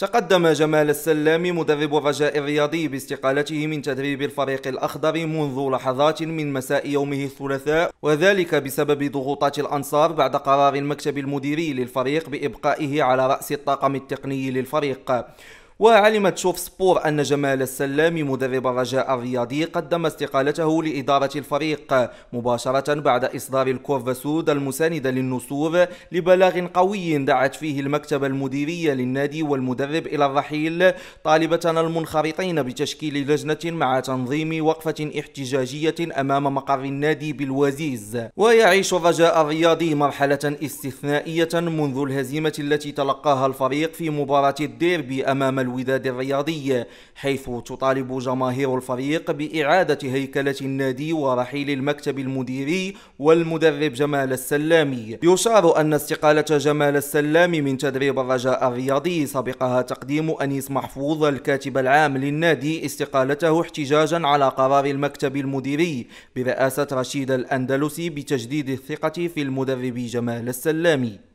تقدم جمال السلامي مدرب الرجاء الرياضي باستقالته من تدريب الفريق الأخضر منذ لحظات من مساء يومه الثلاثاء وذلك بسبب ضغوطات الأنصار بعد قرار المكتب المديري للفريق بإبقائه على رأس الطاقم التقني للفريق وعلمت شوف سبور أن جمال السلامي مدرب الرجاء الرياضي قدم استقالته لإدارة الفريق مباشرة بعد إصدار الكورف سود المساندة للنصور لبلاغ قوي دعت فيه المكتبة المديرية للنادي والمدرب إلى الرحيل طالبة المنخرطين بتشكيل لجنة مع تنظيم وقفة احتجاجية أمام مقر النادي بالوزيز ويعيش الرجاء الرياضي مرحلة استثنائية منذ الهزيمة التي تلقاها الفريق في مباراة الديربي أمام الوداد الرياضي حيث تطالب جماهير الفريق بإعادة هيكلة النادي ورحيل المكتب المديري والمدرب جمال السلامي يشار أن استقالة جمال السلامي من تدريب الرجاء الرياضي سبقها تقديم أنيس محفوظ الكاتب العام للنادي استقالته احتجاجا على قرار المكتب المديري برئاسة رشيد الأندلسي بتجديد الثقة في المدرب جمال السلامي